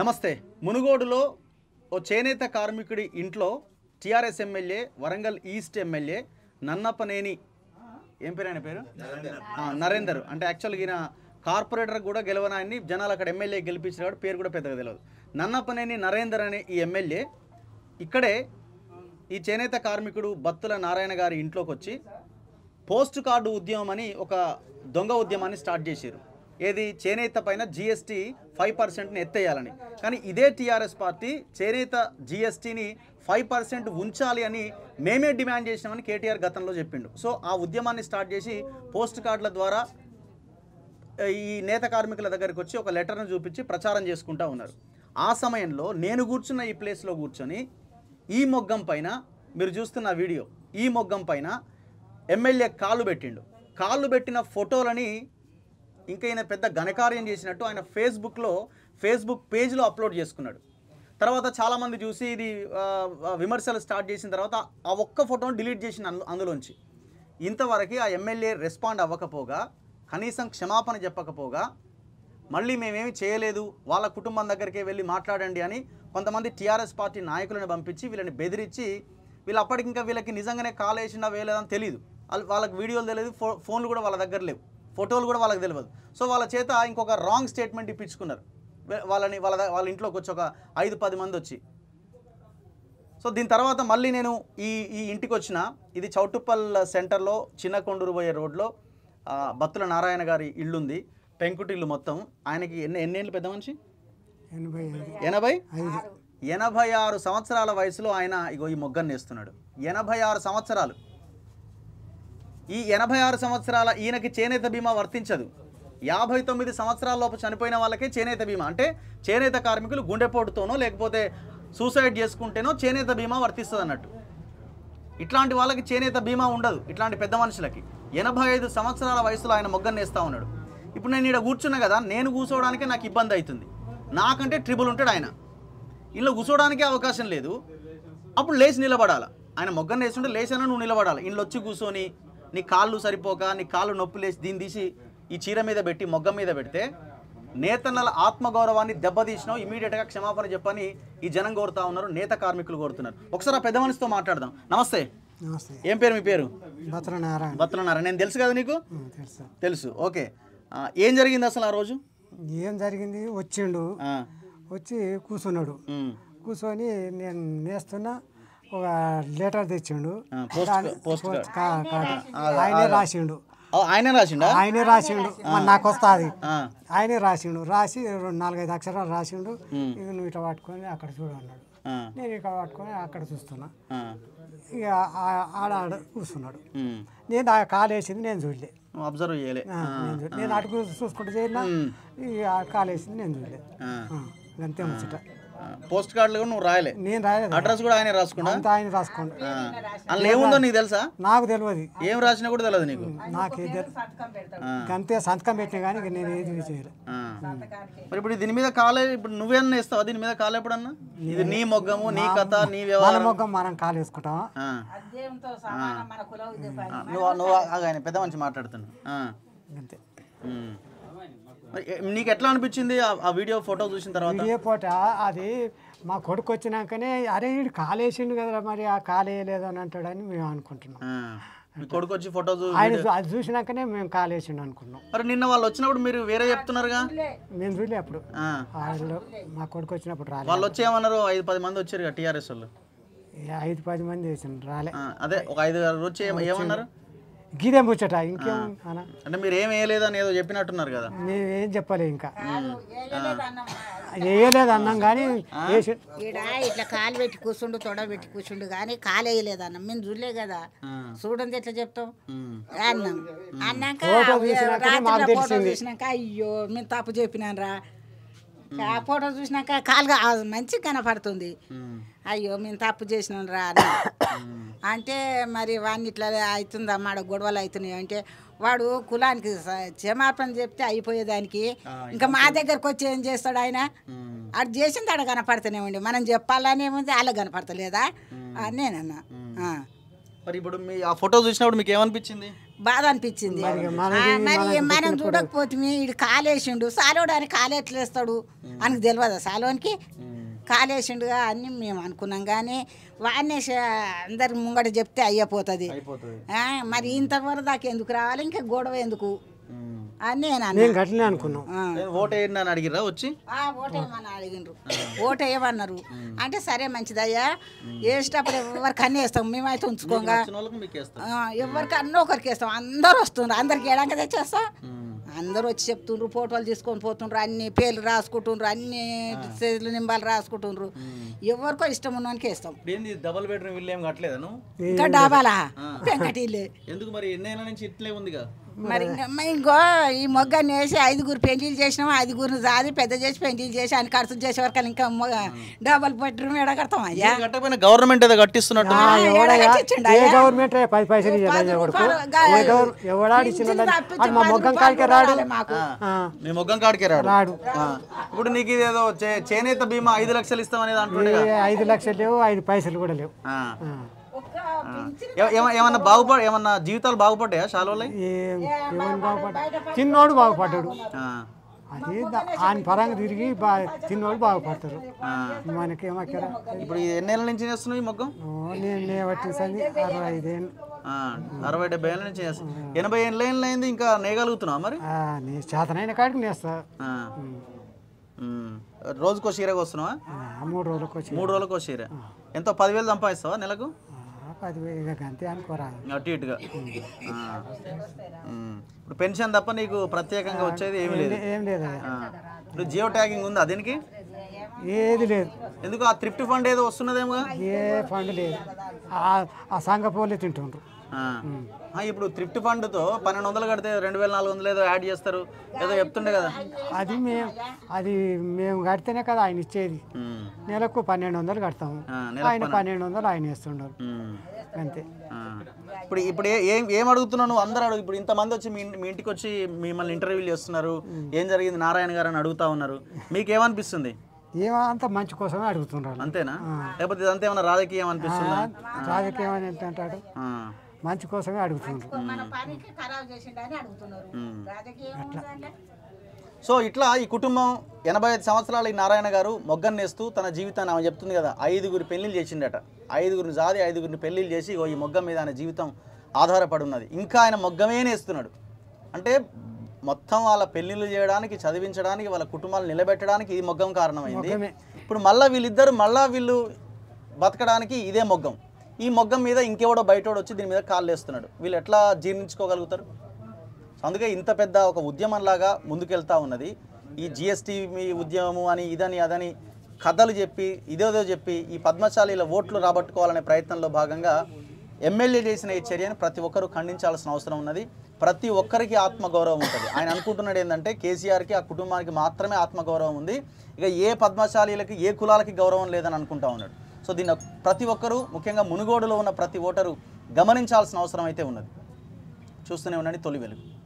నమస్తే మునుగోడులో ఓ చేనేత కార్మికుడి ఇంట్లో TRS MLA Warangal East MLA Nannapaneni ఏం పేరు ఆయన పేరు నరేందర్ అంటే యాక్చువల్గా ఈయన కార్పొరేటర్ కూడా గెలవనాయని జనాలు అక్కడ ఎమ్మెల్యే గెలిపించిన వాడు పేరు కూడా పెద్దగా తెలియదు నన్నపనేని నరేందర్ అనే ఈ ఎమ్మెల్యే ఇక్కడే ఈ చేనేత కార్మికుడు బత్తుల నారాయణ గారి ఇంట్లోకి వచ్చి పోస్ట్ కార్డు ఉద్యమం అని ఒక దొంగ ఉద్యమాన్ని స్టార్ట్ చేశారు ఏది చేనేత పైన జిఎస్టీ ఫైవ్ పర్సెంట్ని ఎత్తేయాలని కానీ ఇదే టీఆర్ఎస్ పార్టీ చేనేత జిఎస్టీని ఫైవ్ పర్సెంట్ ఉంచాలి అని మేమే డిమాండ్ చేసినామని కేటీఆర్ గతంలో చెప్పిండు సో ఆ ఉద్యమాన్ని స్టార్ట్ చేసి పోస్ట్ కార్డుల ద్వారా ఈ నేత కార్మికుల దగ్గరికి వచ్చి ఒక లెటర్ను చూపించి ప్రచారం చేసుకుంటూ ఉన్నారు ఆ సమయంలో నేను కూర్చున్న ఈ ప్లేస్లో కూర్చొని ఈ మొగ్గం పైన మీరు చూస్తున్న వీడియో ఈ మొగ్గం పైన ఎమ్మెల్యే కాళ్ళు పెట్టిండు కాళ్ళు పెట్టిన ఫోటోలని ఇంకా ఈయన పెద్ద ఘనకార్యం చేసినట్టు ఆయన ఫేస్బుక్లో ఫేస్బుక్ పేజ్లో అప్లోడ్ చేసుకున్నాడు తర్వాత చాలామంది చూసి ఇది విమర్శలు స్టార్ట్ చేసిన తర్వాత ఆ ఒక్క ఫోటోను డిలీట్ చేసిన అందులోంచి ఇంతవరకు ఆ ఎమ్మెల్యే రెస్పాండ్ అవ్వకపోగా కనీసం క్షమాపణ చెప్పకపోగా మళ్ళీ మేమేమి చేయలేదు వాళ్ళ కుటుంబం దగ్గరికే వెళ్ళి మాట్లాడండి అని కొంతమంది టీఆర్ఎస్ పార్టీ నాయకులను పంపించి వీళ్ళని బెదిరించి వీళ్ళు అప్పటికింకా వీళ్ళకి నిజంగానే కాల్ వేసినా వేయలేదని తెలియదు వాళ్ళకి వీడియోలు తెలియదు ఫోన్లు కూడా వాళ్ళ దగ్గర లేవు ఫోటోలు కూడా వాళ్ళకి తెలియదు సో వాళ్ళ చేత ఇంకొక రాంగ్ స్టేట్మెంట్ ఇప్పించుకున్నారు వాళ్ళని వాళ్ళ వాళ్ళ ఇంట్లోకి వచ్చి ఒక ఐదు పది మంది వచ్చి సో దీని తర్వాత మళ్ళీ నేను ఈ ఈ ఇంటికి వచ్చిన ఇది చౌటుప్పల్ సెంటర్లో చిన్న కొండూరు పోయే రోడ్లో బత్తుల నారాయణ గారి ఇల్లు ఉంది పెంకుటిల్లు మొత్తం ఆయనకి ఎన్ని ఎన్నేళ్ళు పెద్ద మనిషి ఎనభై ఎనభై ఆరు సంవత్సరాల వయసులో ఆయన ఇగో ఈ మొగ్గన్నేస్తున్నాడు ఎనభై ఆరు సంవత్సరాలు ఈ ఎనభై ఆరు సంవత్సరాల ఈయనకి చేనేత బీమా వర్తించదు యాభై తొమ్మిది సంవత్సరాలలోపు చనిపోయిన వాళ్ళకే చేనేత బీమా అంటే చేనేత కార్మికులు గుండెపోటుతోనో లేకపోతే సూసైడ్ చేసుకుంటేనో చేనేత బీమా వర్తిస్తుంది అన్నట్టు ఇట్లాంటి వాళ్ళకి చేనేత బీమా ఉండదు ఇట్లాంటి పెద్ద మనుషులకి ఎనభై ఐదు సంవత్సరాల వయసులో ఆయన మొగ్గను నేస్తూ ఉన్నాడు ఇప్పుడు నేను ఇక్కడ కూర్చున్నా కదా నేను కూర్చోవడానికి నాకు ఇబ్బంది అవుతుంది నాకంటే ట్రిబుల్ ఉంటాడు ఆయన ఇంట్లో కూర్చోవడానికే అవకాశం లేదు అప్పుడు లేచి నిలబడాలి ఆయన మొగ్గను వేస్తుంటే లేచాను నువ్వు నిలబడాలి ఇంట్లో వచ్చి కూర్చొని నీ కాళ్ళు సరిపోక నీ కాళ్ళు నొప్పులేసి దీన్ని తీసి ఈ చీర మీద పెట్టి మొగ్గ మీద పెడితే నేతన్నల ఆత్మగౌరవాన్ని దెబ్బతీసినావు ఇమీడియట్గా క్షమాపణ చెప్పని ఈ జనం కోరుతా ఉన్నారు నేత కార్మికులు కోరుతున్నారు ఒకసారి ఆ పెద్ద మనిషితో మాట్లాడదాం నమస్తే ఏం పేరు మీ పేరు బత్రనారాయణ నేను తెలుసు కదా నీకు తెలుసు ఓకే ఏం జరిగింది అసలు ఆ రోజు ఏం జరిగింది వచ్చిండు వచ్చి కూర్చున్నాడు కూర్చొని నేను నేస్తున్నా ఒక లెటర్ తెచ్చిండు ఆయనే రాసిండు ఆయనే రాసిండు ఆయనే రాసిండు నాకు వస్తాది ఆయనే రాసిండు రాసి రెండు నాలుగైదు అక్షరాలు రాసిండు ఇది నువ్వు ఇట్లా పట్టుకొని అక్కడ చూడన్నాడు నేను ఇక్కడ పట్టుకొని అక్కడ చూస్తున్నా ఇక ఆడ ఆడ కూర్చున్నాడు నేను ఆ కాలు వేసింది నేను చూడలే అబ్జర్వ్ చేయలే నేను అటు చూసుకుంటూ చేరినా ఇక కాలు వేసింది నేను చూడలేదు అంతే ముచ్చట పోస్ట్ కార్డులు కూడా నువ్వు రాయలే నేను రాయలేదు అడ్రస్ కూడా ఆయన రాసుకున్నా ఆయన రాసుకోండి అందులో ఏముందో నీకు తెలుసా నాకు తెలియదు ఏం రాసినా కూడా తెలియదు నీకు నాకే అంతే సంతకం పెట్టిన కానీ నేను ఏది చేయలేదు మరి ఇప్పుడు దీని మీద కాలే ఇప్పుడు నువ్వేమన్నా ఇస్తావు దీని మీద కాలే ఎప్పుడన్నా ఇది నీ మొగ్గము నీ కథ నీ వ్యవహారం మొగ్గం మనం కాలు వేసుకుంటాం నువ్వు నువ్వు ఆయన పెద్ద మంచి మాట్లాడుతున్నావు అంతే నీకు ఎట్లా అనిపించింది ఆ వీడియో ఫోటో చూసిన తర్వాత వీడియో ఫోటో అది మా కొడుకు వచ్చినాకనే అరే వీడు కాలేసిండు కదా మరి ఆ కాలేయలేదు అని అంటాడని మేము అనుకుంటున్నాం కొడుకు వచ్చి ఫోటో ఆయన అది చూసినాకనే మేము కాలేసిండు అనుకున్నాం మరి నిన్న వాళ్ళు వచ్చినప్పుడు మీరు వేరే చెప్తున్నారుగా మేము చూడలే అప్పుడు వాళ్ళు మా కొడుకు వచ్చినప్పుడు రాలేదు వాళ్ళు వచ్చి ఏమన్నారు ఐదు పది మంది వచ్చారు టీఆర్ఎస్ వాళ్ళు ఐదు పది మంది రాలే అదే ఒక ఐదు వచ్చి ఏమన్నారు గీదే ముచ్చట ఇంకేం అంటే మీరు ఏం అని ఏదో చెప్పినట్టున్నారు కదా మేమేం చెప్పలే ఇంకా వేయలేదు అన్నాం కానీ ఈడ ఇట్లా కాలు పెట్టి కూర్చుండు తొడ పెట్టి కూర్చుండు కానీ కాలు వేయలేదు అన్నం మేము చూడలే కదా చూడండి ఎట్లా చెప్తాం అన్నాం అన్నాక అయ్యో మేము తప్పు చెప్పినాను రా ఆ ఫోటో చూసినాక కాలుగా మంచి కనపడుతుంది అయ్యో మేము తప్పు చేసినాం రా అంటే మరి వాడిని ఇట్లా అవుతుందమ్మా గొడవలు అవుతున్నాయి అంటే వాడు కులానికి క్షమాపణ చెప్తే అయిపోయేదానికి ఇంకా మా దగ్గరకు వచ్చి ఏం చేస్తాడు ఆయన అటు చేసింది ఆడ కనపడతానేమండి మనం ఉంది అలా కనపడతలేదా నేనన్నా మరి ఇప్పుడు మీ ఆ ఫోటో చూసినప్పుడు మీకు ఏమనిపించింది బాధ అనిపించింది మరి మనం చూడకపోతే ఇది కాలేసిండు సాలోడు అని కాలేట్లేస్తాడు అని తెలియదు సాలోనికి కాలేసిండుగా అన్ని మేము అనుకున్నాం కానీ వాడినే అందరి ముంగట చెప్తే అయ్యపోతుంది మరి ఇంతవరకు దాకా ఎందుకు రావాలి ఇంకా గొడవ ఎందుకు నేను ఓటేయమన్నారు అంటే సరే మంచిదయ్యా వేసేటప్పుడు ఎవరికి అన్నీ వేస్తాం మేమైతే ఉంచుకోగా ఎవరికి అన్నీ ఒకరికి వేస్తాం అందరు వస్తుండ్రు అందరికి ఏడాక తెచ్చేస్తాం అందరూ వచ్చి చెప్తుండ్రు ఫోటోలు తీసుకొని పోతుండ్రు అన్ని పేర్లు రాసుకుంటుండ్రు అన్ని చేతులు నింబాలు రాసుకుంటుండ్రు ఎవరికో ఇష్టం ఉన్నానికి ఇస్తాం డబల్ బెడ్రూమ్ ఇల్లు ఏం కట్టలేదు ఇంకా డాబాలా వెంకటి ఎందుకు మరి ఎన్ని నుంచి ఇట్లే ఉందిగా మరి ఇంకో ఈ మొగ్గాన్ని వేసి ఐదుగురు పెళ్లిళ్ళు చేసినాం ఐదుగురు సాది పెద్ద చేసి పెళ్లిళ్ళు చేసి ఆయన ఖర్చు చేసే వరకు ఇంకా డబల్ బెడ్రూమ్ ఎడ కడతాం అయ్యా గవర్నమెంట్ ఏదో కట్టిస్తున్నట్టు గవర్నమెంట్ పది పైసలు రాడు మీ మొగ్గం కాడికే రాడు రాడు ఇప్పుడు నీకు ఇదేదో చేనేత బీమా ఐదు లక్షలు ఇస్తామనేది అంటున్నాడు ఐదు లక్షలు లేవు ఐదు పైసలు కూడా లేవు ఏమన్నా బాగుపడ ఏమన్నా జీవితాలు బాగుపడ్డాయా షాలువలై చిన్నోడు బాగుపడ్డాడు అది ఆయన పరంగా తిరిగి తిన్నోడు బాగుపడతారు మనకేమో ఇప్పుడు ఎన్ని నెలల నుంచి చేస్తున్నావు ఈ మొగ్గం నేను పట్టింది అరవై ఐదు అరవై డెబ్బై ఏళ్ళ నుంచి చేస్తాను ఎనభై ఏళ్ళ ఏళ్ళు అయింది ఇంకా నేయగలుగుతున్నావు మరి నీ చేతనైన కాడికి నేస్తా రోజుకో చీరగా వస్తున్నావా మూడు రోజులకు మూడు రోజులకు చీర ఎంతో పదివేలు సంపాదిస్తావా నెలకు పదివేలు అంతే అనుకోరాదు అటు ఇటుగా ఇప్పుడు పెన్షన్ తప్ప నీకు ప్రత్యేకంగా వచ్చేది ఏమి లేదు ఏం లేదు ఇప్పుడు జియో ట్యాగింగ్ ఉందా దీనికి ఏది లేదు ఎందుకు ఆ త్రిప్ట్ ఫండ్ ఏదో వస్తున్నదేమో ఏ ఫండ్ లేదు ఆ సంఘ పోలే తింటుండ్రు ఇప్పుడు థ్రిఫ్ట్ ఫండ్తో పన్నెండు వందలు కడితే రెండు వేల నాలుగు వందలు ఏదో యాడ్ చేస్తారు ఏదో చెప్తుండే కదా అది మేము అది మేము కడితేనే కదా ఆయన ఇచ్చేది నెలకు పన్నెండు వందలు కడతాము ఆయన పన్నెండు వందలు ఆయన వేస్తుండరు అంతే ఇప్పుడు ఇప్పుడు ఏం ఏం అడుగుతున్నావు నువ్వు అందరూ అడుగు ఇప్పుడు ఇంతమంది వచ్చి మీ మీ ఇంటికి వచ్చి మిమ్మల్ని ఇంటర్వ్యూలు చేస్తున్నారు ఏం జరిగింది నారాయణ గారు అని అడుగుతా ఉన్నారు మీకేమనిపిస్తుంది అంత మంచి కోసమే అడుగుతున్నారు అంతేనా లేకపోతే ఇదంతా ఏమైనా రాజకీయం అనిపిస్తుంది రాజకీయం అని అంటాడు మంచి కోసమే అడుగుతున్నారు సో ఇట్లా ఈ కుటుంబం ఎనభై ఐదు సంవత్సరాలు ఈ నారాయణ గారు మొగ్గన్నేస్తూ తన జీవితాన్ని ఆమె చెప్తుంది కదా ఐదుగురు పెళ్లిళ్ళు చేసిండట ఐదుగురిని జాది ఐదుగురిని పెళ్లిళ్ళు చేసి ఈ మొగ్గం మీద ఆయన జీవితం ఆధారపడి ఉన్నది ఇంకా ఆయన మొగ్గమే నేస్తున్నాడు అంటే మొత్తం వాళ్ళ పెళ్లిళ్ళు చేయడానికి చదివించడానికి వాళ్ళ కుటుంబాలు నిలబెట్టడానికి ఇది మొగ్గం కారణమైంది ఇప్పుడు మళ్ళీ వీళ్ళిద్దరు మళ్ళీ వీళ్ళు బతకడానికి ఇదే మొగ్గం ఈ మొగ్గం మీద ఇంకెవడో బయటోడు వచ్చి దీని మీద కాళ్ళు వేస్తున్నాడు వీళ్ళు ఎట్లా జీర్ణించుకోగలుగుతారు అందుకే ఇంత పెద్ద ఒక ఉద్యమంలాగా ముందుకెళ్తా ఉన్నది ఈ జిఎస్టీ ఉద్యమము అని ఇదని అదని కథలు చెప్పి ఇదేదో చెప్పి ఈ పద్మశాలీల ఓట్లు రాబట్టుకోవాలనే ప్రయత్నంలో భాగంగా ఎమ్మెల్యే చేసిన ఈ చర్యను ప్రతి ఒక్కరూ ఖండించాల్సిన అవసరం ఉన్నది ప్రతి ఒక్కరికి ఆత్మగౌరవం ఉంటుంది ఆయన అనుకుంటున్నాడు ఏంటంటే కేసీఆర్కి ఆ కుటుంబానికి మాత్రమే ఆత్మగౌరవం ఉంది ఇక ఏ పద్మశాలీలకి ఏ కులాలకి గౌరవం లేదని అనుకుంటా ఉన్నాడు సో దీన్ని ప్రతి ఒక్కరూ ముఖ్యంగా మునుగోడులో ఉన్న ప్రతి ఓటరు గమనించాల్సిన అవసరం అయితే ఉన్నది చూస్తూనే ఉండండి తొలి వెలుగు